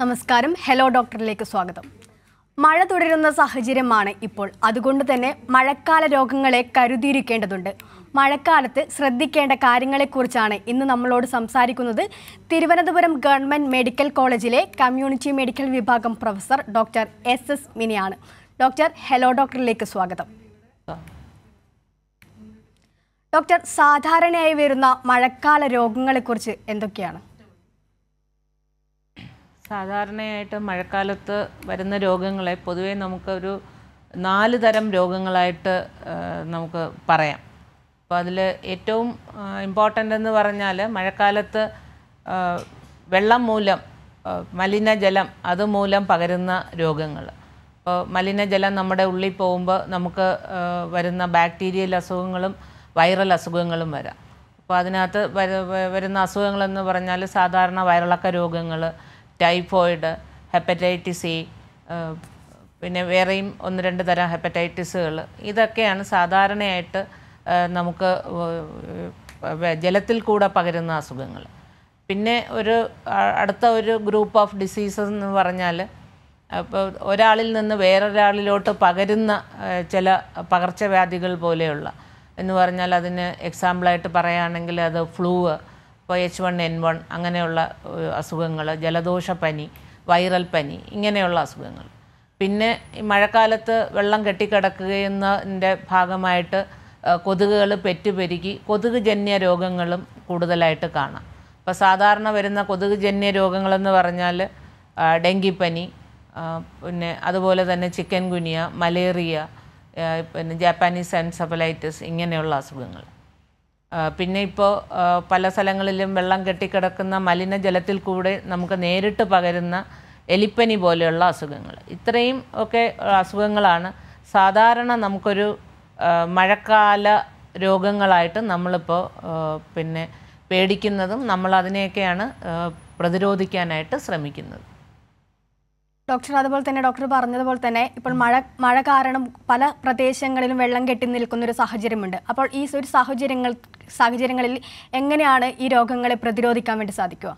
നമസ്കാരം ഹലോ ഡോക്ടറിലേക്ക് സ്വാഗതം മഴ തുടരുന്ന സാഹചര്യമാണ് ഇപ്പോൾ അതുകൊണ്ട് തന്നെ മഴക്കാല രോഗങ്ങളെ കരുതിയിരിക്കേണ്ടതുണ്ട് മഴക്കാലത്ത് ശ്രദ്ധിക്കേണ്ട കാര്യങ്ങളെക്കുറിച്ചാണ് ഇന്ന് നമ്മളോട് സംസാരിക്കുന്നത് തിരുവനന്തപുരം ഗവൺമെൻറ് മെഡിക്കൽ കോളേജിലെ കമ്മ്യൂണിറ്റി മെഡിക്കൽ വിഭാഗം പ്രൊഫസർ ഡോക്ടർ എസ് എസ് മിനിയാണ് ഡോക്ടർ ഹലോ ഡോക്ടറിലേക്ക് സ്വാഗതം ഡോക്ടർ സാധാരണയായി വരുന്ന മഴക്കാല രോഗങ്ങളെക്കുറിച്ച് എന്തൊക്കെയാണ് സാധാരണയായിട്ട് മഴക്കാലത്ത് വരുന്ന രോഗങ്ങളെ പൊതുവേ നമുക്കൊരു നാല് തരം രോഗങ്ങളായിട്ട് നമുക്ക് പറയാം അപ്പോൾ അതിൽ ഏറ്റവും ഇമ്പോർട്ടൻ്റ് എന്ന് പറഞ്ഞാൽ മഴക്കാലത്ത് വെള്ളം മൂലം മലിനജലം അതുമൂലം പകരുന്ന രോഗങ്ങൾ ഇപ്പോൾ മലിനജലം നമ്മുടെ ഉള്ളിൽ പോകുമ്പോൾ നമുക്ക് വരുന്ന ബാക്ടീരിയൽ അസുഖങ്ങളും വൈറൽ അസുഖങ്ങളും വരാം അപ്പോൾ അതിനകത്ത് വരുന്ന അസുഖങ്ങളെന്ന് പറഞ്ഞാൽ സാധാരണ വയറിളക്ക രോഗങ്ങൾ ടൈഫോയിഡ് ഹെപ്പറ്റൈറ്റിസ് ഇ പിന്നെ വേറെയും ഒന്ന് രണ്ട് തരം ഹെപ്പറ്റൈറ്റിസുകൾ ഇതൊക്കെയാണ് സാധാരണയായിട്ട് നമുക്ക് ജലത്തിൽ കൂടെ പകരുന്ന അസുഖങ്ങൾ പിന്നെ ഒരു അടുത്ത ഒരു ഗ്രൂപ്പ് ഓഫ് ഡിസീസസ് എന്ന് പറഞ്ഞാൽ അപ്പോൾ ഒരാളിൽ നിന്ന് വേറൊരാളിലോട്ട് പകരുന്ന ചില പകർച്ചവ്യാധികൾ പോലെയുള്ള എന്ന് പറഞ്ഞാൽ അതിന് എക്സാമ്പിളായിട്ട് പറയുകയാണെങ്കിൽ അത് ഫ്ലൂവ് ഇപ്പോൾ എച്ച് വൺ എൻ വൺ അങ്ങനെയുള്ള അസുഖങ്ങൾ ജലദോഷ പനി വൈറൽ പനി ഇങ്ങനെയുള്ള അസുഖങ്ങൾ പിന്നെ മഴക്കാലത്ത് വെള്ളം കെട്ടിക്കിടക്കുന്നതിൻ്റെ ഭാഗമായിട്ട് കൊതുകുകൾ പെറ്റുപെരുകി ജന്യ രോഗങ്ങളും കൂടുതലായിട്ട് കാണാം അപ്പോൾ സാധാരണ വരുന്ന ജന്യ രോഗങ്ങളെന്ന് പറഞ്ഞാൽ ഡെങ്കിപ്പനി പിന്നെ അതുപോലെ തന്നെ ചിക്കൻ ഗുനിയ മലേറിയ പിന്നെ ജാപ്പാനീസ് എൻസഫലൈറ്റിസ് ഇങ്ങനെയുള്ള അസുഖങ്ങൾ പിന്നെ ഇപ്പോൾ പല സ്ഥലങ്ങളിലും വെള്ളം കെട്ടിക്കിടക്കുന്ന മലിനജലത്തിൽ കൂടെ നമുക്ക് നേരിട്ട് പകരുന്ന എലിപ്പനി പോലെയുള്ള അസുഖങ്ങൾ ഇത്രയും ഒക്കെ അസുഖങ്ങളാണ് സാധാരണ നമുക്കൊരു മഴക്കാല രോഗങ്ങളായിട്ട് നമ്മളിപ്പോൾ പിന്നെ പേടിക്കുന്നതും നമ്മൾ അതിനെയൊക്കെയാണ് പ്രതിരോധിക്കാനായിട്ട് ശ്രമിക്കുന്നത് ഡോക്ടർ അതുപോലെ തന്നെ ഡോക്ടർ പറഞ്ഞതുപോലെ തന്നെ ഇപ്പോൾ മഴ മഴ കാരണം പല പ്രദേശങ്ങളിലും വെള്ളം കെട്ടി നിൽക്കുന്ന ഒരു സാഹചര്യമുണ്ട് അപ്പോൾ ഈ ഒരു സാഹചര്യങ്ങൾ സാഹചര്യങ്ങളിൽ എങ്ങനെയാണ് ഈ രോഗങ്ങളെ പ്രതിരോധിക്കാൻ വേണ്ടി സാധിക്കുക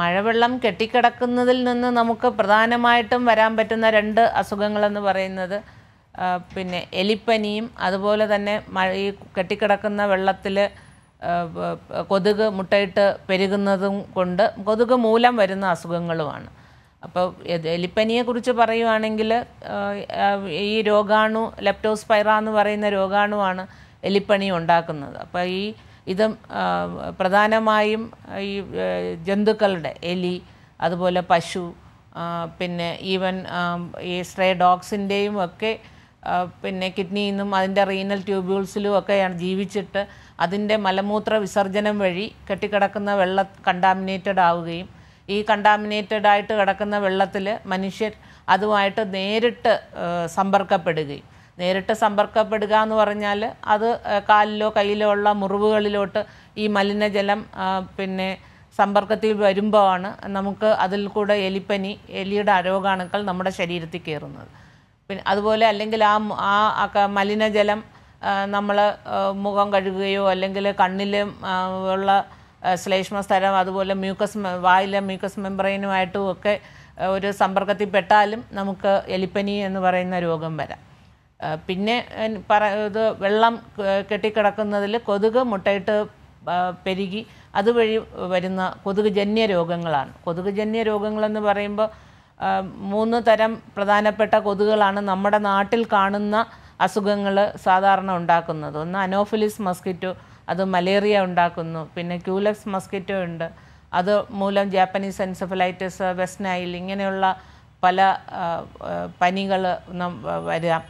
മഴവെള്ളം കെട്ടിക്കിടക്കുന്നതിൽ നിന്ന് നമുക്ക് പ്രധാനമായിട്ടും വരാൻ പറ്റുന്ന രണ്ട് അസുഖങ്ങളെന്ന് പറയുന്നത് പിന്നെ എലിപ്പനിയും അതുപോലെ തന്നെ മഴ ഈ കെട്ടിക്കിടക്കുന്ന വെള്ളത്തിൽ കൊതുക് മുട്ടയിട്ട് പെരുകുന്നതും കൊണ്ട് കൊതുക് മൂലം വരുന്ന അസുഖങ്ങളുമാണ് അപ്പോൾ എലിപ്പനിയെക്കുറിച്ച് പറയുവാണെങ്കിൽ ഈ രോഗാണു ലെപ്റ്റോസ്പൈറ എന്ന് പറയുന്ന രോഗാണുവാണ് എലിപ്പനി ഉണ്ടാക്കുന്നത് അപ്പോൾ ഈ ഇത് പ്രധാനമായും ഈ ജന്തുക്കളുടെ എലി അതുപോലെ പശു പിന്നെ ഈവൻ ഈ സ്ട്രേ ഡോഗ്സിൻ്റെയും ഒക്കെ പിന്നെ കിഡ്നിയിൽ നിന്നും അതിൻ്റെ റീനൽ ട്യൂബ്യൂൾസിലും ഒക്കെയാണ് ജീവിച്ചിട്ട് അതിൻ്റെ മലമൂത്ര വിസർജനം വഴി കെട്ടിക്കിടക്കുന്ന വെള്ളം കണ്ടാമിനേറ്റഡ് ആവുകയും ഈ കണ്ടാമിനേറ്റഡ് ആയിട്ട് കിടക്കുന്ന വെള്ളത്തിൽ മനുഷ്യർ അതുമായിട്ട് നേരിട്ട് സമ്പർക്കപ്പെടുകയും നേരിട്ട് സമ്പർക്കപ്പെടുക എന്ന് പറഞ്ഞാൽ അത് കാലിലോ കയ്യിലോ ഉള്ള മുറിവുകളിലോട്ട് ഈ മലിനജലം പിന്നെ സമ്പർക്കത്തിൽ വരുമ്പോഴാണ് നമുക്ക് അതിൽ കൂടെ എലിപ്പനി എലിയുടെ അരോഗാണുക്കൾ നമ്മുടെ ശരീരത്തിൽ കയറുന്നത് പിന്നെ അതുപോലെ അല്ലെങ്കിൽ ആ ആ മലിനജലം നമ്മൾ മുഖം കഴുകുകയോ അല്ലെങ്കിൽ കണ്ണിലും ഉള്ള ശ്ലേഷ്മ സ്ഥലം അതുപോലെ മ്യൂക്കസ് വായിലെ മ്യൂക്കസ് മെമ്പറൈനുമായിട്ടും ഒക്കെ ഒരു സമ്പർക്കത്തിൽ പെട്ടാലും നമുക്ക് എലിപ്പനി എന്ന് പറയുന്ന രോഗം വരാം പിന്നെ പറ ഇത് വെള്ളം കെട്ടിക്കിടക്കുന്നതിൽ കൊതുക് മുട്ടയിട്ട് പെരുകി അതുവഴി വരുന്ന കൊതുക് ജന്യ രോഗങ്ങളാണ് കൊതുക് ജന്യ രോഗങ്ങളെന്ന് പറയുമ്പോൾ മൂന്ന് തരം പ്രധാനപ്പെട്ട കൊതുകുകളാണ് നമ്മുടെ നാട്ടിൽ കാണുന്ന അസുഖങ്ങൾ സാധാരണ ഉണ്ടാക്കുന്നത് ഒന്ന് അനോഫിലിസ് മസ്കിറ്റോ അത് മലേറിയ ഉണ്ടാക്കുന്നു പിന്നെ ക്യൂലക്സ് മസ്കിറ്റോ ഉണ്ട് അത് മൂലം ജാപ്പനീസ് എൻസഫലൈറ്റിസ് വെസ്റ്റ് നൈൽ ഇങ്ങനെയുള്ള പല പനികൾ വരാം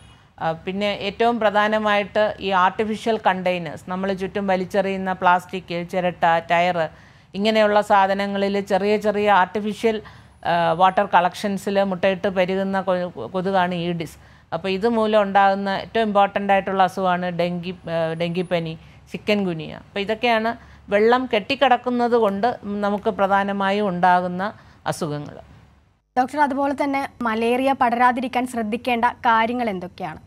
പിന്നെ ഏറ്റവും പ്രധാനമായിട്ട് ഈ ആർട്ടിഫിഷ്യൽ കണ്ടെയ്നേഴ്സ് നമ്മൾ ചുറ്റും വലിച്ചെറിയുന്ന പ്ലാസ്റ്റിക് ചിരട്ട ടയർ ഇങ്ങനെയുള്ള സാധനങ്ങളിൽ ചെറിയ ചെറിയ ആർട്ടിഫിഷ്യൽ വാട്ടർ കളക്ഷൻസിൽ മുട്ടയിട്ട് പെരുകുന്ന കൊതുകാണ് ഈഡിസ് അപ്പോൾ ഇത് മൂലം ഉണ്ടാകുന്ന ഏറ്റവും ഇമ്പോർട്ടൻ്റ് ആയിട്ടുള്ള അസുഖമാണ് ഡെങ്കി ഡെങ്കിപ്പനി ചിക്കൻ ഗുനിയ അപ്പോൾ ഇതൊക്കെയാണ് വെള്ളം കെട്ടിക്കിടക്കുന്നത് കൊണ്ട് നമുക്ക് പ്രധാനമായും ഉണ്ടാകുന്ന അസുഖങ്ങൾ ഡോക്ടർ അതുപോലെ തന്നെ മലേറിയ പടരാതിരിക്കാൻ ശ്രദ്ധിക്കേണ്ട കാര്യങ്ങൾ എന്തൊക്കെയാണ്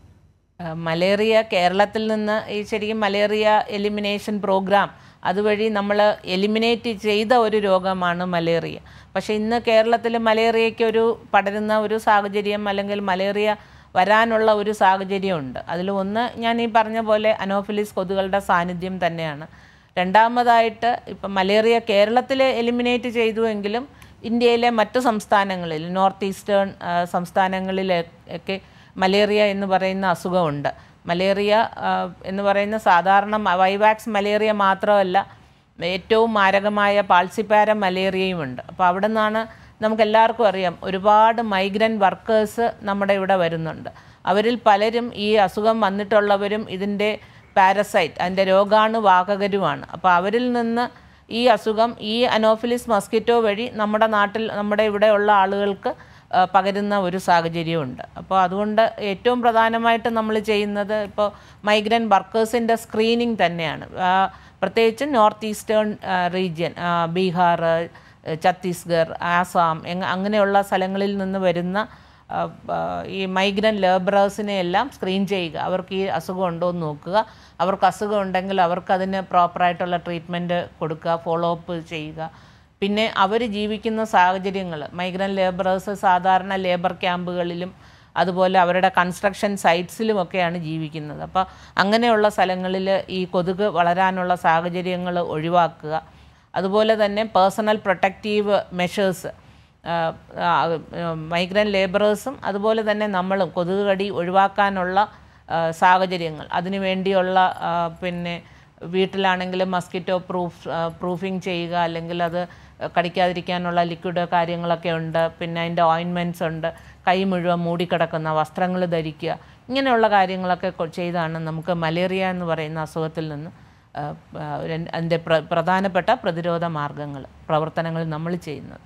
മലേറിയ കേരളത്തിൽ നിന്ന് ഈ ശരിക്കും മലേറിയ എലിമിനേഷൻ പ്രോഗ്രാം അതുവഴി നമ്മൾ എലിമിനേറ്റ് ചെയ്ത ഒരു രോഗമാണ് മലേറിയ പക്ഷേ ഇന്ന് കേരളത്തിൽ മലേറിയയ്ക്ക് ഒരു പടരുന്ന ഒരു സാഹചര്യം അല്ലെങ്കിൽ മലേറിയ വരാനുള്ള ഒരു സാഹചര്യമുണ്ട് അതിൽ ഒന്ന് ഞാൻ ഈ പറഞ്ഞ പോലെ അനോഫിലിസ് കൊതുകളുടെ സാന്നിധ്യം തന്നെയാണ് രണ്ടാമതായിട്ട് ഇപ്പം മലേറിയ കേരളത്തിൽ എലിമിനേറ്റ് ചെയ്തുവെങ്കിലും ഇന്ത്യയിലെ മറ്റ് സംസ്ഥാനങ്ങളിൽ നോർത്ത് ഈസ്റ്റേൺ സംസ്ഥാനങ്ങളിലൊക്കെ മലേറിയ എന്ന് പറയുന്ന അസുഖമുണ്ട് മലേറിയ എന്ന് പറയുന്ന സാധാരണ വൈവാക്സ് മലേറിയ മാത്രമല്ല ഏറ്റവും മാരകമായ പാൾസിപ്പാര മലേറിയയുമുണ്ട് അപ്പോൾ അവിടെ നിന്നാണ് നമുക്കെല്ലാവർക്കും അറിയാം ഒരുപാട് മൈഗ്രൻറ്റ് വർക്കേഴ്സ് നമ്മുടെ ഇവിടെ വരുന്നുണ്ട് അവരിൽ പലരും ഈ അസുഖം വന്നിട്ടുള്ളവരും ഇതിൻ്റെ പാരസൈറ്റ് അതിൻ്റെ രോഗാണുവാഹകരുമാണ് അപ്പോൾ അവരിൽ നിന്ന് ഈ അസുഖം ഈ അനോഫിലിസ് മസ്കിറ്റോ വഴി നമ്മുടെ നാട്ടിൽ നമ്മുടെ ഇവിടെയുള്ള ആളുകൾക്ക് പകരുന്ന ഒരു സാഹചര്യമുണ്ട് അപ്പോൾ അതുകൊണ്ട് ഏറ്റവും പ്രധാനമായിട്ട് നമ്മൾ ചെയ്യുന്നത് ഇപ്പോൾ മൈഗ്രൻറ്റ് വർക്കേഴ്സിൻ്റെ സ്ക്രീനിങ് തന്നെയാണ് പ്രത്യേകിച്ച് north eastern region Bihar Chhattisgarh Assam അങ്ങനെയുള്ള സ്ഥലങ്ങളിൽ നിന്ന് വരുന്ന ഈ മൈഗ്രൻ്റ് ലേബറേഴ്സിനെ എല്ലാം സ്ക്രീൻ ചെയ്യുക അവർക്ക് ഈ അസുഖം ഉണ്ടോ എന്ന് നോക്കുക അവർക്ക് അസുഖം ഉണ്ടെങ്കിൽ അവർക്കതിന് പ്രോപ്പറായിട്ടുള്ള ട്രീറ്റ്മെൻറ്റ് കൊടുക്കുക ഫോളോ അപ്പ് ചെയ്യുക പിന്നെ അവർ ജീവിക്കുന്ന സാഹചര്യങ്ങൾ മൈഗ്രൻ്റ് ലേബറേഴ്സ് സാധാരണ ലേബർ ക്യാമ്പുകളിലും അതുപോലെ അവരുടെ കൺസ്ട്രക്ഷൻ സൈറ്റ്സിലുമൊക്കെയാണ് ജീവിക്കുന്നത് അപ്പോൾ അങ്ങനെയുള്ള സ്ഥലങ്ങളിൽ ഈ കൊതുക് വളരാനുള്ള സാഹചര്യങ്ങൾ ഒഴിവാക്കുക അതുപോലെ തന്നെ പേഴ്സണൽ പ്രൊട്ടക്റ്റീവ് മെഷേഴ്സ് മൈഗ്രൻ്റ് ലേബറേഴ്സും അതുപോലെ തന്നെ നമ്മളും കൊതുക് കടി ഒഴിവാക്കാനുള്ള സാഹചര്യങ്ങൾ അതിനു വേണ്ടിയുള്ള പിന്നെ വീട്ടിലാണെങ്കിലും മസ്കിറ്റോ പ്രൂഫ് പ്രൂഫിങ് ചെയ്യുക അല്ലെങ്കിൽ അത് കടിക്കാതിരിക്കാനുള്ള ലിക്വിഡ് കാര്യങ്ങളൊക്കെ ഉണ്ട് പിന്നെ അതിൻ്റെ ഓയിൻമെൻറ്റ്സ് ഉണ്ട് കൈ മുഴുവൻ മൂടിക്കിടക്കുന്ന വസ്ത്രങ്ങൾ ധരിക്കുക ഇങ്ങനെയുള്ള കാര്യങ്ങളൊക്കെ ചെയ്താണ് നമുക്ക് മലേറിയ എന്ന് പറയുന്ന അസുഖത്തിൽ നിന്ന് അതിൻ്റെ പ്രധാനപ്പെട്ട പ്രതിരോധ മാർഗങ്ങൾ പ്രവർത്തനങ്ങൾ നമ്മൾ ചെയ്യുന്നത്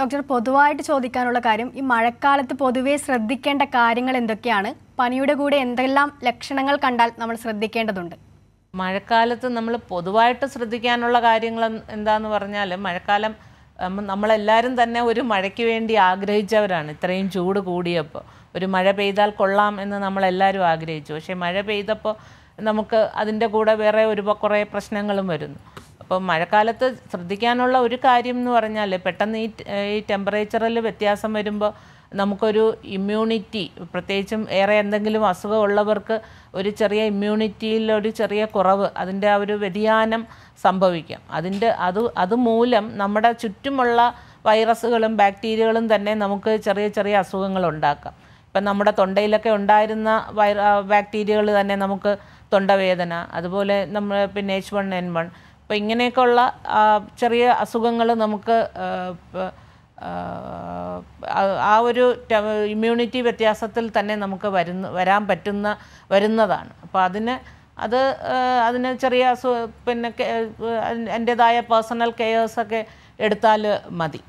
ഡോക്ടർ പൊതുവായിട്ട് ചോദിക്കാനുള്ള കാര്യം ഈ മഴക്കാലത്ത് പൊതുവേ ശ്രദ്ധിക്കേണ്ട കാര്യങ്ങൾ എന്തൊക്കെയാണ് പനിയുടെ കൂടെ എന്തെല്ലാം ലക്ഷണങ്ങൾ കണ്ടാൽ നമ്മൾ ശ്രദ്ധിക്കേണ്ടതുണ്ട് മഴക്കാലത്ത് നമ്മൾ പൊതുവായിട്ട് ശ്രദ്ധിക്കാനുള്ള കാര്യങ്ങൾ എന്താന്ന് പറഞ്ഞാൽ മഴക്കാലം നമ്മളെല്ലാവരും തന്നെ ഒരു മഴയ്ക്ക് വേണ്ടി ആഗ്രഹിച്ചവരാണ് ഇത്രയും ചൂട് കൂടിയപ്പോൾ ഒരു മഴ പെയ്താൽ കൊള്ളാം എന്ന് നമ്മളെല്ലാവരും ആഗ്രഹിച്ചു പക്ഷേ മഴ പെയ്തപ്പോൾ നമുക്ക് അതിൻ്റെ കൂടെ വേറെ ഒരു കുറേ പ്രശ്നങ്ങളും വരുന്നു അപ്പോൾ മഴക്കാലത്ത് ശ്രദ്ധിക്കാനുള്ള ഒരു കാര്യം എന്ന് പറഞ്ഞാൽ പെട്ടെന്ന് ഈ ഈ ടെമ്പറേച്ചറിൽ വ്യത്യാസം വരുമ്പോൾ നമുക്കൊരു ഇമ്മ്യൂണിറ്റി പ്രത്യേകിച്ചും ഏറെ എന്തെങ്കിലും അസുഖമുള്ളവർക്ക് ഒരു ചെറിയ ഇമ്മ്യൂണിറ്റിയിൽ ഒരു ചെറിയ കുറവ് അതിൻ്റെ ആ ഒരു വ്യതിയാനം സംഭവിക്കാം അതിൻ്റെ അത് അതുമൂലം നമ്മുടെ ചുറ്റുമുള്ള വൈറസുകളും ബാക്ടീരിയകളും തന്നെ നമുക്ക് ചെറിയ ചെറിയ അസുഖങ്ങൾ ഉണ്ടാക്കാം ഇപ്പം നമ്മുടെ തൊണ്ടയിലൊക്കെ ഉണ്ടായിരുന്ന വൈറ ബാക്ടീരിയകൾ തന്നെ നമുക്ക് തൊണ്ടവേദന അതുപോലെ നമ്മൾ പിന്നെ എച്ച് വൺ എൻ വൺ അപ്പം ഇങ്ങനെയൊക്കെയുള്ള ചെറിയ അസുഖങ്ങൾ നമുക്ക് ആ ഒരു ഇമ്മ്യൂണിറ്റി വ്യത്യാസത്തിൽ തന്നെ നമുക്ക് വരുന്ന വരാൻ പറ്റുന്ന വരുന്നതാണ് അപ്പോൾ അതിന് അത് അതിന് ചെറിയ അസു പിന്നെ എൻ്റേതായ പേഴ്സണൽ കെയേഴ്സൊക്കെ എടുത്താൽ മതി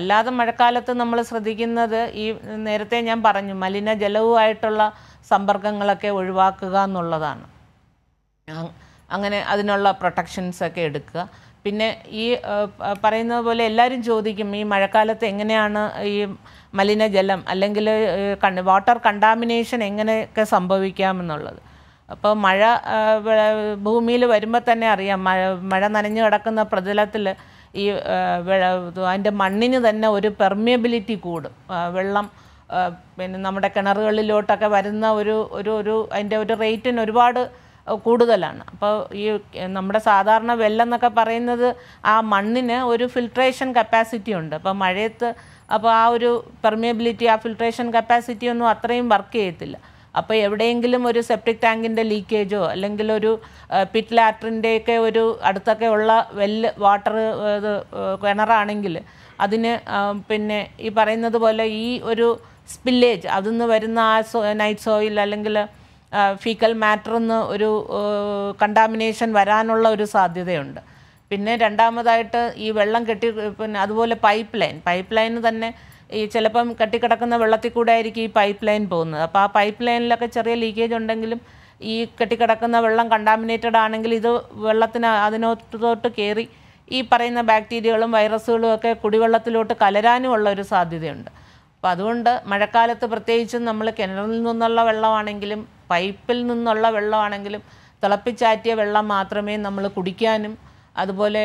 അല്ലാതെ മഴക്കാലത്ത് നമ്മൾ ശ്രദ്ധിക്കുന്നത് ഈ നേരത്തെ ഞാൻ പറഞ്ഞു മലിനജലവുമായിട്ടുള്ള സമ്പർക്കങ്ങളൊക്കെ ഒഴിവാക്കുക എന്നുള്ളതാണ് അങ്ങനെ അതിനുള്ള പ്രൊട്ടക്ഷൻസ് ഒക്കെ എടുക്കുക പിന്നെ ഈ പറയുന്നത് പോലെ എല്ലാവരും ചോദിക്കും ഈ മഴക്കാലത്ത് എങ്ങനെയാണ് ഈ മലിനജലം അല്ലെങ്കിൽ വാട്ടർ കണ്ടാമിനേഷൻ എങ്ങനെയൊക്കെ സംഭവിക്കാമെന്നുള്ളത് അപ്പോൾ മഴ ഭൂമിയിൽ വരുമ്പോൾ തന്നെ അറിയാം മഴ മഴ നനഞ്ഞു കിടക്കുന്ന പ്രതലത്തിൽ ഈ അതിൻ്റെ മണ്ണിന് തന്നെ ഒരു പെർമിയബിലിറ്റി കൂടും വെള്ളം പിന്നെ നമ്മുടെ കിണറുകളിലോട്ടൊക്കെ വരുന്ന ഒരു ഒരു ഒരു അതിൻ്റെ ഒരു റേറ്റിന് ഒരുപാട് കൂടുതലാണ് അപ്പോൾ ഈ നമ്മുടെ സാധാരണ വെള്ളമെന്നൊക്കെ പറയുന്നത് ആ മണ്ണിന് ഒരു ഫിൽട്രേഷൻ കപ്പാസിറ്റി ഉണ്ട് അപ്പോൾ മഴയത്ത് അപ്പോൾ ആ ഒരു പെർമിയബിലിറ്റി ആ ഫിൽട്രേഷൻ കപ്പാസിറ്റി ഒന്നും അത്രയും വർക്ക് ചെയ്യത്തില്ല അപ്പോൾ എവിടെയെങ്കിലും ഒരു സെപ്റ്റിക് ടാങ്കിൻ്റെ ലീക്കേജോ അല്ലെങ്കിൽ ഒരു പിറ്റ് ലാറ്ററിൻ്റെയൊക്കെ ഒരു അടുത്തൊക്കെ ഉള്ള വെല്ല് വാട്ടർ ഇത് കിണറാണെങ്കിൽ അതിന് പിന്നെ ഈ പറയുന്നത് പോലെ ഈ ഒരു സ്പില്ലേജ് അതിൽ നിന്ന് വരുന്ന ആ നൈറ്റ് സോയിൽ അല്ലെങ്കിൽ ഫീക്കൽ മാറ്ററിന്ന് ഒരു കണ്ടാമിനേഷൻ വരാനുള്ള ഒരു സാധ്യതയുണ്ട് പിന്നെ രണ്ടാമതായിട്ട് ഈ വെള്ളം കെട്ടി പിന്നെ അതുപോലെ പൈപ്പ് ലൈൻ പൈപ്പ് ലൈന് തന്നെ ഈ ചിലപ്പം കെട്ടിക്കിടക്കുന്ന വെള്ളത്തിൽ കൂടെ ആയിരിക്കും ഈ പൈപ്പ് ലൈൻ പോകുന്നത് അപ്പോൾ ആ പൈപ്പ് ലൈനിലൊക്കെ ചെറിയ ലീക്കേജ് ഉണ്ടെങ്കിലും ഈ കെട്ടിക്കിടക്കുന്ന വെള്ളം കണ്ടാമിനേറ്റഡ് ആണെങ്കിൽ ഇത് വെള്ളത്തിന് അതിനോട്ടോട്ട് കയറി ഈ പറയുന്ന ബാക്ടീരിയകളും വൈറസുകളും ഒക്കെ കുടിവെള്ളത്തിലോട്ട് ഉള്ള ഒരു സാധ്യതയുണ്ട് അപ്പോൾ അതുകൊണ്ട് മഴക്കാലത്ത് പ്രത്യേകിച്ചും നമ്മൾ കിണറിൽ നിന്നുള്ള വെള്ളമാണെങ്കിലും പൈപ്പിൽ നിന്നുള്ള വെള്ളമാണെങ്കിലും തിളപ്പിച്ചാറ്റിയ വെള്ളം മാത്രമേ നമ്മൾ കുടിക്കാനും അതുപോലെ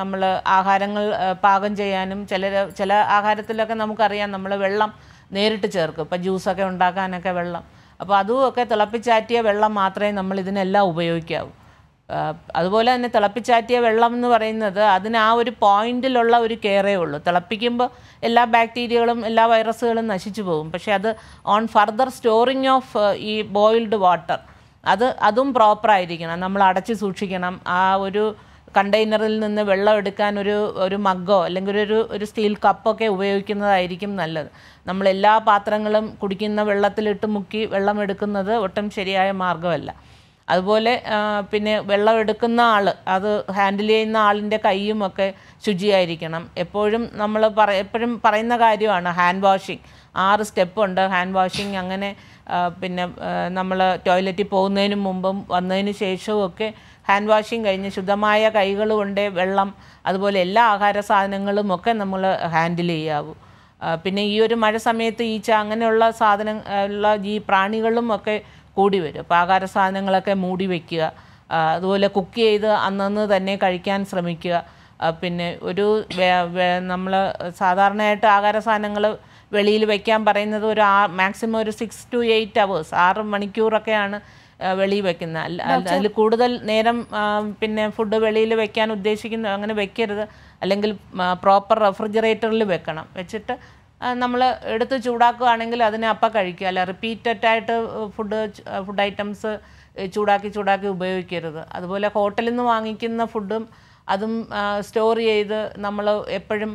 നമ്മൾ ആഹാരങ്ങൾ പാകം ചെയ്യാനും ചില ചില ആഹാരത്തിലൊക്കെ നമുക്കറിയാം നമ്മൾ വെള്ളം നേരിട്ട് ചേർക്കും ഇപ്പോൾ ജ്യൂസൊക്കെ ഉണ്ടാക്കാനൊക്കെ വെള്ളം അപ്പോൾ അതുമൊക്കെ തിളപ്പിച്ചാറ്റിയ വെള്ളം മാത്രമേ നമ്മൾ ഇതിനെല്ലാം ഉപയോഗിക്കാവൂ അതുപോലെ തന്നെ തിളപ്പിച്ചാറ്റിയ വെള്ളം എന്ന് പറയുന്നത് അതിന് ആ ഒരു പോയിന്റിലുള്ള ഒരു കെയറേ ഉള്ളൂ തിളപ്പിക്കുമ്പോൾ എല്ലാ ബാക്ടീരിയകളും എല്ലാ വൈറസുകളും നശിച്ചു പോകും പക്ഷേ അത് ഓൺ ഫർദർ സ്റ്റോറിങ് ഓഫ് ഈ ബോയിൽഡ് വാട്ടർ അത് അതും പ്രോപ്പറായിരിക്കണം നമ്മൾ അടച്ചു സൂക്ഷിക്കണം ആ ഒരു കണ്ടെയ്നറിൽ നിന്ന് വെള്ളം എടുക്കാൻ ഒരു ഒരു മഗ്ഗോ അല്ലെങ്കിൽ ഒരു ഒരു സ്റ്റീൽ കപ്പൊക്കെ ഉപയോഗിക്കുന്നതായിരിക്കും നല്ലത് നമ്മൾ എല്ലാ പാത്രങ്ങളും കുടിക്കുന്ന വെള്ളത്തിലിട്ട് മുക്കി വെള്ളം എടുക്കുന്നത് ഒട്ടും ശരിയായ മാർഗ്ഗമല്ല അതുപോലെ പിന്നെ വെള്ളം എടുക്കുന്ന ആൾ അത് ഹാൻഡിൽ ചെയ്യുന്ന ആളിൻ്റെ കൈയും ഒക്കെ ശുചിയായിരിക്കണം എപ്പോഴും നമ്മൾ പറ എപ്പോഴും പറയുന്ന കാര്യമാണ് ഹാൻഡ് വാഷിങ് ആറ് സ്റ്റെപ്പുണ്ട് ഹാൻഡ് വാഷിങ് അങ്ങനെ പിന്നെ നമ്മൾ ടോയ്ലറ്റിൽ പോകുന്നതിന് മുമ്പും വന്നതിന് ശേഷവും ഒക്കെ ഹാൻഡ് വാഷിങ് കഴിഞ്ഞ് ശുദ്ധമായ കൈകൾ കൊണ്ട് വെള്ളം അതുപോലെ എല്ലാ ആഹാര സാധനങ്ങളും ഒക്കെ നമ്മൾ ഹാൻഡിൽ ചെയ്യാവൂ പിന്നെ ഈ ഒരു മഴ സമയത്ത് ഈച്ച അങ്ങനെയുള്ള സാധനം ഉള്ള ഈ പ്രാണികളും ഒക്കെ കൂടി വരും അപ്പോൾ ആഹാര സാധനങ്ങളൊക്കെ മൂടി വയ്ക്കുക അതുപോലെ കുക്ക് ചെയ്ത് അന്നന്ന് തന്നെ കഴിക്കാൻ ശ്രമിക്കുക പിന്നെ ഒരു നമ്മൾ സാധാരണയായിട്ട് ആഹാര സാധനങ്ങൾ വെളിയിൽ വയ്ക്കാൻ പറയുന്നത് ഒരു ആ മാക്സിമം ഒരു സിക്സ് ടു എയ്റ്റ് അവേഴ്സ് ആറ് മണിക്കൂറൊക്കെയാണ് വെളിയിൽ വെക്കുന്നത് അതിൽ കൂടുതൽ നേരം പിന്നെ ഫുഡ് വെളിയിൽ വെക്കാൻ ഉദ്ദേശിക്കുന്ന അങ്ങനെ വെക്കരുത് അല്ലെങ്കിൽ പ്രോപ്പർ റെഫ്രിജറേറ്ററിൽ വെക്കണം വെച്ചിട്ട് നമ്മൾ എടുത്ത് ചൂടാക്കുകയാണെങ്കിൽ അതിനെ അപ്പം കഴിക്കുക അല്ല റിപ്പീറ്റഡ് ആയിട്ട് ഫുഡ് ഫുഡ് ഐറ്റംസ് ചൂടാക്കി ചൂടാക്കി ഉപയോഗിക്കരുത് അതുപോലെ ഹോട്ടലിൽ നിന്ന് വാങ്ങിക്കുന്ന ഫുഡും അതും സ്റ്റോർ ചെയ്ത് നമ്മൾ എപ്പോഴും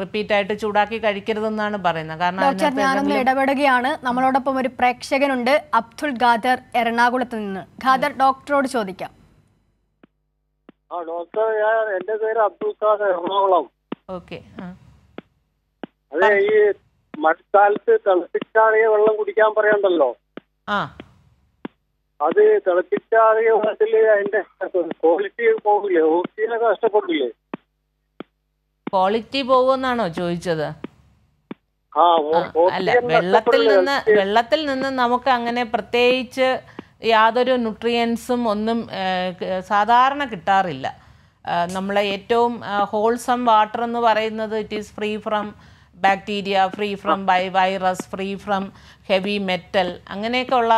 റിപ്പീറ്റായിട്ട് ചൂടാക്കി കഴിക്കരുതെന്നാണ് പറയുന്നത് കാരണം ഡോക്ടർ ഞാനൊന്ന് ഇടപെടുകയാണ് നമ്മളോടൊപ്പം ഒരു പ്രേക്ഷകനുണ്ട് അബ്ദുൾ ഖാദർ എറണാകുളത്ത് നിന്ന് ഖാദർ ഡോക്ടറോട് ചോദിക്കാം ഡോക്ടർ ഞാൻ എന്റെ പേര് അബ്ദുൾ ഖാദർ എറണാകുളം ഓക്കെ അതെ ഈ മഴക്കാലത്ത് തിളപ്പിച്ചാറിയ വെള്ളം കുടിക്കാൻ പറയണ്ടല്ലോ ആ അത് തിളപ്പിച്ചാറിയ വെള്ളത്തിൽ അതിന്റെ ക്വാളിറ്റി പോകില്ലേ ഓക്സിജനൊക്കെ നഷ്ടപ്പെടില്ലേ ക്വാളിറ്റി പോകുമെന്നാണോ ചോദിച്ചത് അല്ല വെള്ളത്തിൽ നിന്ന് വെള്ളത്തിൽ നിന്ന് നമുക്ക് അങ്ങനെ പ്രത്യേകിച്ച് യാതൊരു ന്യൂട്രിയൻസും ഒന്നും സാധാരണ കിട്ടാറില്ല നമ്മളെ ഏറ്റവും ഹോൾസം വാട്ടർ എന്ന് പറയുന്നത് it is free from bacteria free from by virus free from heavy metal അങ്ങനെയൊക്കെ ഉള്ള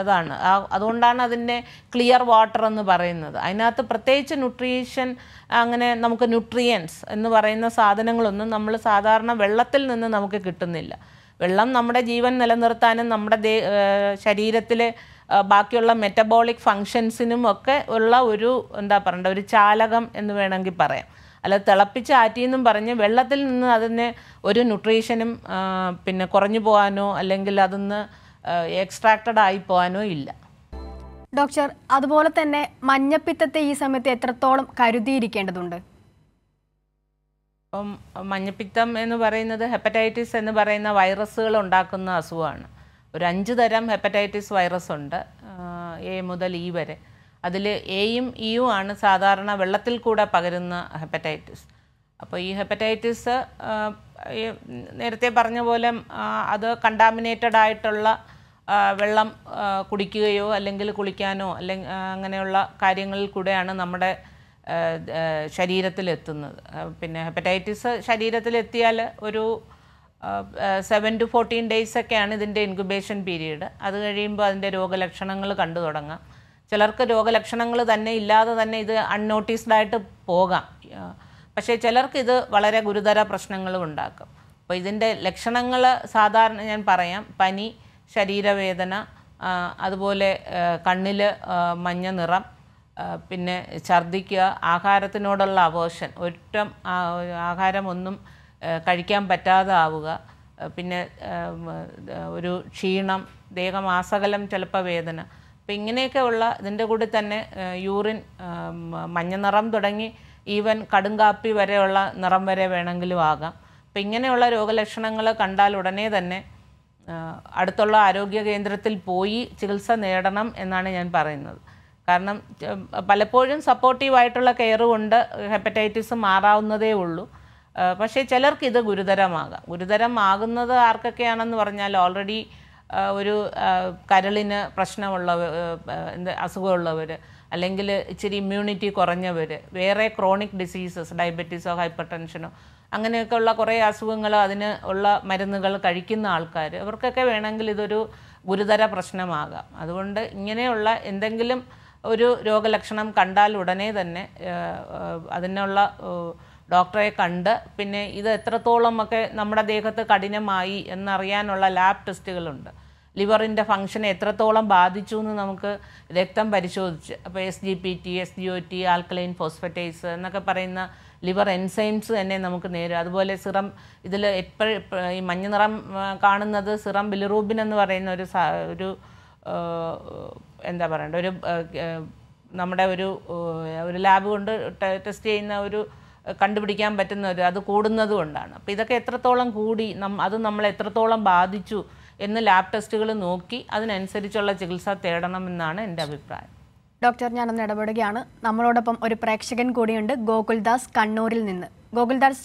ഇതാണ് അതുകൊണ്ടാണ് അതിൻ്റെ ക്ലിയർ വാട്ടർ എന്ന് പറയുന്നത് അതിനകത്ത് പ്രത്യേകിച്ച് ന്യൂട്രീഷൻ അങ്ങനെ നമുക്ക് ന്യൂട്രിയൻസ് എന്ന് പറയുന്ന സാധനങ്ങളൊന്നും നമ്മൾ സാധാരണ വെള്ളത്തിൽ നിന്ന് നമുക്ക് കിട്ടുന്നില്ല വെള്ളം നമ്മുടെ ജീവൻ നിലനിർത്താനും നമ്മുടെ ദേ ശരീരത്തിലെ ബാക്കിയുള്ള മെറ്റബോളിക് ഫങ്ഷൻസിനും ഒക്കെ ഉള്ള ഒരു എന്താ പറയണ്ട ഒരു ചാലകം എന്ന് വേണമെങ്കിൽ പറയാം അല്ല തിളപ്പിച്ച് ആറ്റിയെന്നും പറഞ്ഞ് വെള്ളത്തിൽ നിന്ന് അതിന് ഒരു ന്യൂട്രീഷനും പിന്നെ കുറഞ്ഞു പോകാനോ അല്ലെങ്കിൽ അതിന്ന് എക്സ്ട്രാക്റ്റഡ് ആയി പോകാനോ ഇല്ല ഡോക്ടർ അതുപോലെ തന്നെ മഞ്ഞപ്പിത്തത്തെ ഈ സമയത്ത് എത്രത്തോളം കരുതിയിരിക്കേണ്ടതുണ്ട് ഇപ്പം മഞ്ഞപ്പിത്തം എന്ന് പറയുന്നത് ഹെപ്പറ്റൈറ്റിസ് എന്ന് പറയുന്ന വൈറസുകൾ ഉണ്ടാക്കുന്ന അസുഖമാണ് ഒരു അഞ്ച് തരം ഹെപ്പറ്റൈറ്റിസ് വൈറസ് ഉണ്ട് എ മുതൽ ഇ വരെ അതിൽ എയും ഇയും ആണ് സാധാരണ വെള്ളത്തിൽ കൂടെ പകരുന്ന ഹെപ്പറ്റൈറ്റിസ് അപ്പോൾ ഈ ഹെപ്പറ്റൈറ്റിസ് നേരത്തെ പറഞ്ഞ പോലെ അത് കണ്ടാമിനേറ്റഡ് ആയിട്ടുള്ള വെള്ളം കുടിക്കുകയോ അല്ലെങ്കിൽ കുളിക്കാനോ അല്ലെങ്കിൽ അങ്ങനെയുള്ള കാര്യങ്ങളിൽ കൂടെയാണ് നമ്മുടെ ശരീരത്തിലെത്തുന്നത് പിന്നെ ഹെപ്പറ്റൈറ്റിസ് ശരീരത്തിലെത്തിയാൽ ഒരു സെവൻ ടു ഫോർട്ടീൻ ഡേയ്സൊക്കെയാണ് ഇതിൻ്റെ ഇൻക്യുബേഷൻ പീരീഡ് അത് കഴിയുമ്പോൾ അതിൻ്റെ രോഗലക്ഷണങ്ങൾ കണ്ടു തുടങ്ങാം ചിലർക്ക് രോഗലക്ഷണങ്ങൾ തന്നെ ഇല്ലാതെ തന്നെ ഇത് ആയിട്ട് പോകാം പക്ഷേ ചിലർക്ക് ഇത് വളരെ ഗുരുതര പ്രശ്നങ്ങളും ഉണ്ടാക്കും അപ്പോൾ ഇതിൻ്റെ ലക്ഷണങ്ങൾ സാധാരണ ഞാൻ പറയാം പനി ശരീരവേദന അതുപോലെ കണ്ണിൽ മഞ്ഞ നിറം പിന്നെ ഛർദ്ദിക്കുക ആഹാരത്തിനോടുള്ള അവേഷൻ ഒറ്റ ആഹാരമൊന്നും കഴിക്കാൻ പറ്റാതെ ആവുക പിന്നെ ഒരു ക്ഷീണം ദേഹമാസകലം ചിലപ്പോൾ വേദന അപ്പം ഇങ്ങനെയൊക്കെ ഉള്ള ഇതിൻ്റെ കൂടെ തന്നെ യൂറിൻ മഞ്ഞ നിറം തുടങ്ങി ഈവൻ കടുങ്കാപ്പി വരെയുള്ള നിറം വരെ വേണമെങ്കിലും ആകാം അപ്പം ഇങ്ങനെയുള്ള രോഗലക്ഷണങ്ങൾ കണ്ടാൽ ഉടനെ തന്നെ അടുത്തുള്ള ആരോഗ്യ കേന്ദ്രത്തിൽ പോയി ചികിത്സ നേടണം എന്നാണ് ഞാൻ പറയുന്നത് കാരണം പലപ്പോഴും സപ്പോർട്ടീവായിട്ടുള്ള കെയർ കൊണ്ട് ഹെപ്പറ്റൈറ്റിസ് മാറാവുന്നതേ ഉള്ളൂ പക്ഷേ ചിലർക്ക് ഇത് ഗുരുതരമാകാം ഗുരുതരമാകുന്നത് ആർക്കൊക്കെയാണെന്ന് പറഞ്ഞാൽ ഓൾറെഡി ഒരു കരളിന് പ്രശ്നമുള്ളവർ എന്താ അസുഖമുള്ളവർ അല്ലെങ്കിൽ ഇച്ചിരി ഇമ്മ്യൂണിറ്റി കുറഞ്ഞവർ വേറെ ക്രോണിക് ഡിസീസസ് ഡയബറ്റീസോ ഹൈപ്പർ ടെൻഷനോ അങ്ങനെയൊക്കെ ഉള്ള കുറേ അസുഖങ്ങളോ അതിന് ഉള്ള മരുന്നുകൾ കഴിക്കുന്ന ആൾക്കാർ അവർക്കൊക്കെ വേണമെങ്കിൽ ഇതൊരു ഗുരുതര പ്രശ്നമാകാം അതുകൊണ്ട് ഇങ്ങനെയുള്ള എന്തെങ്കിലും ഒരു രോഗലക്ഷണം കണ്ടാൽ ഉടനെ തന്നെ അതിനുള്ള ഡോക്ടറെ കണ്ട് പിന്നെ ഇത് എത്രത്തോളം ഒക്കെ നമ്മുടെ ദേഹത്ത് കഠിനമായി എന്നറിയാനുള്ള ലാബ് ടെസ്റ്റുകളുണ്ട് ലിവറിൻ്റെ ഫങ്ഷനെ എത്രത്തോളം ബാധിച്ചു എന്ന് നമുക്ക് രക്തം പരിശോധിച്ച് അപ്പോൾ S G P T S G O T alkaline phosphatase എന്നൊക്കെ പറയുന്ന ലിവർ എൻസൈംസ് തന്നെ നമുക്ക് നേരും അതുപോലെ സിറം ഇതിൽ എപ്പോഴും ഈ മഞ്ഞ നിറം കാണുന്നത് സിറം ബിലിറൂബിൻ എന്ന് പറയുന്ന ഒരു ഒരു എന്താ പറയണ്ട ഒരു നമ്മുടെ ഒരു ഒരു ലാബ് കൊണ്ട് ടെസ്റ്റ് ചെയ്യുന്ന ഒരു കണ്ടുപിടിക്കാൻ പറ്റുന്ന ഒരു അത് കൂടുന്നത് കൊണ്ടാണ് അപ്പോൾ ഇതൊക്കെ എത്രത്തോളം കൂടി നം അത് നമ്മൾ എത്രത്തോളം ബാധിച്ചു എന്ന് ലാബ് ടെസ്റ്റുകൾ നോക്കി അതിനനുസരിച്ചുള്ള ചികിത്സ തേടണമെന്നാണ് എൻ്റെ അഭിപ്രായം ഡോക്ടർ ഞാനൊന്ന് ഇടപെടുകയാണ് നമ്മളോടൊപ്പം ഒരു പ്രേക്ഷകൻ കൂടിയുണ്ട് ഗോകുൽദാസ് കണ്ണൂരിൽ നിന്ന് ഗോകുൽദാസ്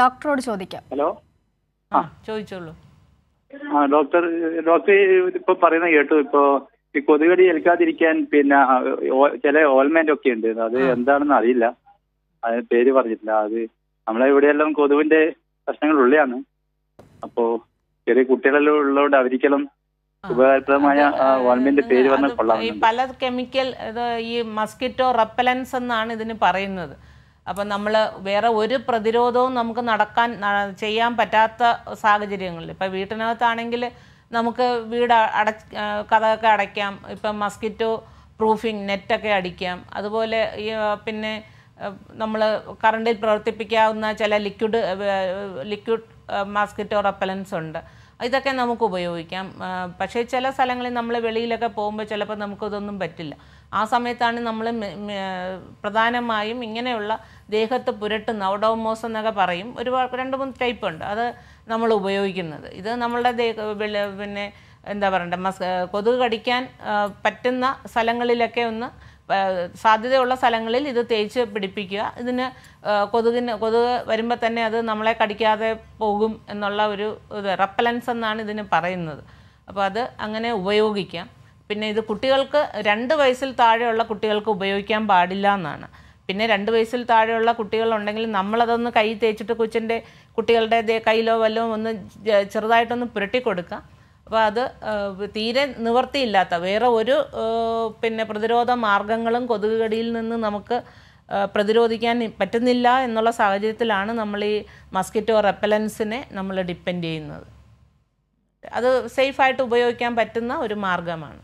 ഡോക്ടറോട് ചോദിക്കാം ഹലോ ആ ചോദിച്ചോളൂ ആ ഡോക്ടർ ഡോക്ടർ ഇപ്പൊ പറയുന്ന കേട്ടു ഇപ്പോ ഈ കൊതുകടി ഏൽക്കാതിരിക്കാൻ പിന്നെ ചില ഓൾമെന്റ് ഒക്കെ ഉണ്ട് അത് എന്താണെന്ന് അറിയില്ല അതിന് പേര് പറഞ്ഞിട്ടില്ല അത് നമ്മളെ ഇവിടെയെല്ലാം കൊതുവിന്റെ പ്രശ്നങ്ങൾ ഉള്ളതാണ് അപ്പോ ചെറിയ കുട്ടികളെല്ലാം ഉള്ളതുകൊണ്ട് അവരിക്കലും ഉപകാരപ്രദമായ ഓൺമെന്റ് പേര് വന്നാൽ കൊള്ളാം പല കെമിക്കൽ ഈ മസ്കിറ്റോ റെപ്പലൻസ് എന്നാണ് ഇതിന് പറയുന്നത് അപ്പം നമ്മൾ വേറെ ഒരു പ്രതിരോധവും നമുക്ക് നടക്കാൻ ചെയ്യാൻ പറ്റാത്ത സാഹചര്യങ്ങളിൽ ഇപ്പം വീട്ടിനകത്താണെങ്കിൽ നമുക്ക് വീട് അട കഥയൊക്കെ അടയ്ക്കാം ഇപ്പം മസ്കിറ്റോ പ്രൂഫിങ് നെറ്റൊക്കെ അടിക്കാം അതുപോലെ ഈ പിന്നെ നമ്മൾ കറണ്ടിൽ പ്രവർത്തിപ്പിക്കാവുന്ന ചില ലിക്വിഡ് ലിക്വിഡ് മാസ്കിറ്റോ റപ്പലൻസ് ഉണ്ട് ഇതൊക്കെ നമുക്ക് ഉപയോഗിക്കാം പക്ഷേ ചില സ്ഥലങ്ങളിൽ നമ്മൾ വെളിയിലൊക്കെ പോകുമ്പോൾ ചിലപ്പോൾ നമുക്കിതൊന്നും പറ്റില്ല ആ സമയത്താണ് നമ്മൾ പ്രധാനമായും ഇങ്ങനെയുള്ള ദേഹത്ത് പുരട്ടുന്ന ഔഡോമോസ് എന്നൊക്കെ പറയും ഒരു രണ്ട് മൂന്ന് ടൈപ്പ് ഉണ്ട് അത് നമ്മൾ ഉപയോഗിക്കുന്നത് ഇത് നമ്മളുടെ ദേഹ പിന്നെ എന്താ പറയണ്ടേ മസ് കൊതുക് കടിക്കാൻ പറ്റുന്ന സ്ഥലങ്ങളിലൊക്കെ ഒന്ന് സാധ്യതയുള്ള സ്ഥലങ്ങളിൽ ഇത് തേച്ച് പിടിപ്പിക്കുക ഇതിന് കൊതുകിന് കൊതുക് വരുമ്പോൾ തന്നെ അത് നമ്മളെ കടിക്കാതെ പോകും എന്നുള്ള ഒരു ഇത് റെപ്പലൻസ് എന്നാണ് ഇതിന് പറയുന്നത് അപ്പോൾ അത് അങ്ങനെ ഉപയോഗിക്കാം പിന്നെ ഇത് കുട്ടികൾക്ക് രണ്ട് വയസ്സിൽ താഴെയുള്ള കുട്ടികൾക്ക് ഉപയോഗിക്കാൻ പാടില്ല എന്നാണ് പിന്നെ രണ്ട് വയസ്സിൽ താഴെയുള്ള കുട്ടികളുണ്ടെങ്കിൽ നമ്മളതൊന്ന് കൈ തേച്ചിട്ട് കൊച്ചിൻ്റെ കുട്ടികളുടെ കയ്യിലോ വല്ലതും ഒന്ന് ചെറുതായിട്ടൊന്ന് പുരട്ടി കൊടുക്കുക അപ്പോൾ അത് തീരെ നിവർത്തിയില്ലാത്ത വേറെ ഒരു പിന്നെ പ്രതിരോധ മാർഗങ്ങളും കൊതുകുകടിയിൽ നിന്ന് നമുക്ക് പ്രതിരോധിക്കാൻ പറ്റുന്നില്ല എന്നുള്ള സാഹചര്യത്തിലാണ് നമ്മൾ ഈ മസ്കിറ്റോ റെപ്പലൻസിനെ നമ്മൾ ഡിപ്പെൻഡ് ചെയ്യുന്നത് അത് സേഫായിട്ട് ഉപയോഗിക്കാൻ പറ്റുന്ന ഒരു മാർഗമാണ്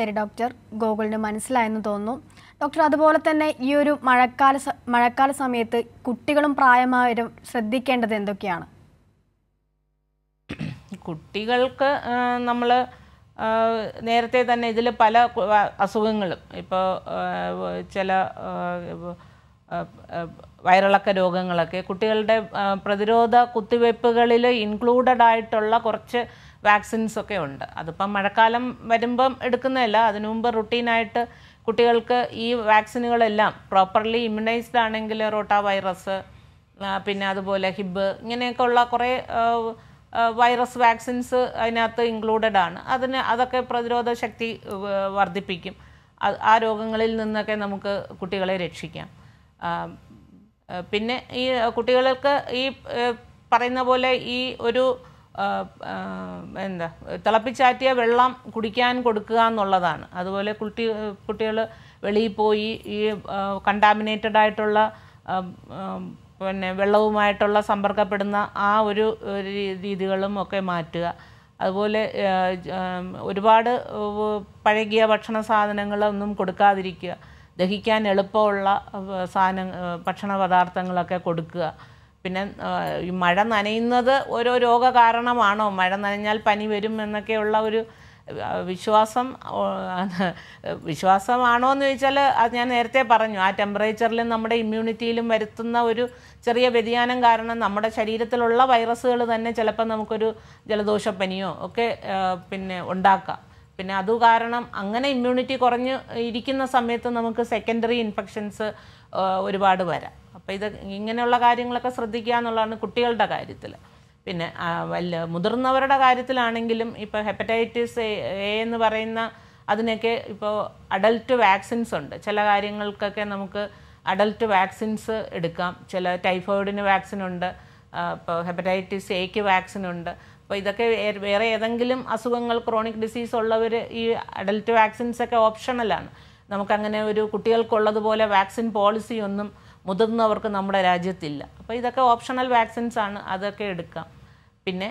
ശരി ഡോക്ടർ ഗോകുളിന് മനസ്സിലായെന്ന് തോന്നുന്നു ഡോക്ടർ അതുപോലെ തന്നെ ഈ ഒരു മഴക്കാല മഴക്കാല സമയത്ത് കുട്ടികളും പ്രായമായവരും ശ്രദ്ധിക്കേണ്ടത് എന്തൊക്കെയാണ് കുട്ടികൾക്ക് നമ്മൾ നേരത്തെ തന്നെ ഇതിൽ പല അസുഖങ്ങളും ഇപ്പോൾ ചില വയറിളക്ക രോഗങ്ങളൊക്കെ കുട്ടികളുടെ പ്രതിരോധ കുത്തിവയ്പ്പുകളിൽ ഇൻക്ലൂഡഡ് ആയിട്ടുള്ള കുറച്ച് വാക്സിൻസ് ഒക്കെ ഉണ്ട് അതിപ്പം മഴക്കാലം വരുമ്പം എടുക്കുന്നതല്ല അതിനു മുമ്പ് റുട്ടീനായിട്ട് കുട്ടികൾക്ക് ഈ വാക്സിനുകളെല്ലാം പ്രോപ്പർലി ഇമ്മ്യൂണൈസ്ഡ് ആണെങ്കിൽ റോട്ട വൈറസ് പിന്നെ അതുപോലെ ഹിബ് ഇങ്ങനെയൊക്കെ ഉള്ള കുറേ വൈറസ് വാക്സിൻസ് അതിനകത്ത് ഇൻക്ലൂഡഡ് ആണ് അതിന് അതൊക്കെ പ്രതിരോധ ശക്തി വർദ്ധിപ്പിക്കും ആ രോഗങ്ങളിൽ നിന്നൊക്കെ നമുക്ക് കുട്ടികളെ രക്ഷിക്കാം പിന്നെ ഈ കുട്ടികൾക്ക് ഈ പറയുന്ന പോലെ ഈ ഒരു എന്താ തിളപ്പിച്ചാറ്റിയ വെള്ളം കുടിക്കാൻ കൊടുക്കുക എന്നുള്ളതാണ് അതുപോലെ കുട്ടി കുട്ടികൾ വെളിയിൽ പോയി ഈ കണ്ടാമിനേറ്റഡ് ആയിട്ടുള്ള പിന്നെ വെള്ളവുമായിട്ടുള്ള സമ്പർക്കപ്പെടുന്ന ആ ഒരു രീതികളും ഒക്കെ മാറ്റുക അതുപോലെ ഒരുപാട് പഴകിയ ഭക്ഷണ സാധനങ്ങളൊന്നും കൊടുക്കാതിരിക്കുക ദഹിക്കാൻ എളുപ്പമുള്ള സാധനം ഭക്ഷണ പദാർത്ഥങ്ങളൊക്കെ കൊടുക്കുക പിന്നെ മഴ നനയുന്നത് ഓരോ രോഗകാരണമാണോ മഴ നനഞ്ഞാൽ പനി വരും എന്നൊക്കെയുള്ള ഒരു വിശ്വാസം വിശ്വാസമാണോ എന്ന് ചോദിച്ചാൽ അത് ഞാൻ നേരത്തെ പറഞ്ഞു ആ ടെമ്പറേച്ചറിലും നമ്മുടെ ഇമ്മ്യൂണിറ്റിയിലും വരുത്തുന്ന ഒരു ചെറിയ വ്യതിയാനം കാരണം നമ്മുടെ ശരീരത്തിലുള്ള വൈറസുകൾ തന്നെ ചിലപ്പോൾ നമുക്കൊരു ജലദോഷപ്പനിയോ ഒക്കെ പിന്നെ ഉണ്ടാക്കാം പിന്നെ അതു കാരണം അങ്ങനെ ഇമ്മ്യൂണിറ്റി കുറഞ്ഞ് ഇരിക്കുന്ന സമയത്ത് നമുക്ക് സെക്കൻഡറി ഇൻഫെക്ഷൻസ് ഒരുപാട് വരാം അപ്പോൾ ഇത് ഇങ്ങനെയുള്ള കാര്യങ്ങളൊക്കെ ശ്രദ്ധിക്കുക എന്നുള്ളതാണ് കുട്ടികളുടെ കാര്യത്തിൽ പിന്നെ വല്ല മുതിർന്നവരുടെ കാര്യത്തിലാണെങ്കിലും ഇപ്പോൾ ഹെപ്പറ്റൈറ്റിസ് എ എന്ന് പറയുന്ന അതിനൊക്കെ ഇപ്പോൾ അഡൾട്ട് വാക്സിൻസ് ഉണ്ട് ചില കാര്യങ്ങൾക്കൊക്കെ നമുക്ക് അഡൾട്ട് വാക്സിൻസ് എടുക്കാം ചില ടൈഫോയിഡിന് ഉണ്ട് ഇപ്പോൾ ഹെപ്പറ്റൈറ്റിസ് എക്ക് ഉണ്ട് അപ്പോൾ ഇതൊക്കെ വേറെ ഏതെങ്കിലും അസുഖങ്ങൾ ക്രോണിക് ഡിസീസ് ഉള്ളവർ ഈ വാക്സിൻസ് വാക്സിൻസൊക്കെ ഓപ്ഷണലാണ് നമുക്കങ്ങനെ ഒരു കുട്ടികൾക്കുള്ളതുപോലെ വാക്സിൻ പോളിസിയൊന്നും മുതിർന്നവർക്ക് നമ്മുടെ രാജ്യത്തില്ല അപ്പോൾ ഇതൊക്കെ ഓപ്ഷണൽ വാക്സിൻസ് ആണ് അതൊക്കെ എടുക്കാം പിന്നെ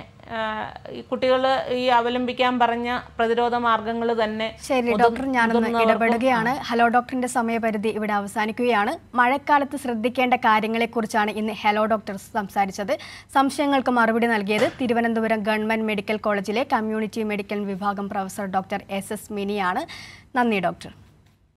ഈ കുട്ടികൾ ഈ അവലംബിക്കാൻ പറഞ്ഞ പ്രതിരോധ മാർഗങ്ങൾ തന്നെ ശരി ഡോക്ടർ ഞാനൊന്ന് ഇടപെടുകയാണ് ഹലോ ഡോക്ടറിന്റെ സമയപരിധി ഇവിടെ അവസാനിക്കുകയാണ് മഴക്കാലത്ത് ശ്രദ്ധിക്കേണ്ട കാര്യങ്ങളെക്കുറിച്ചാണ് ഇന്ന് ഹലോ ഡോക്ടർ സംസാരിച്ചത് സംശയങ്ങൾക്ക് മറുപടി നൽകിയത് തിരുവനന്തപുരം ഗവൺമെന്റ് മെഡിക്കൽ കോളേജിലെ കമ്മ്യൂണിറ്റി മെഡിക്കൽ വിഭാഗം പ്രൊഫസർ ഡോക്ടർ എസ് എസ് മിനിയാണ് നന്ദി ഡോക്ടർ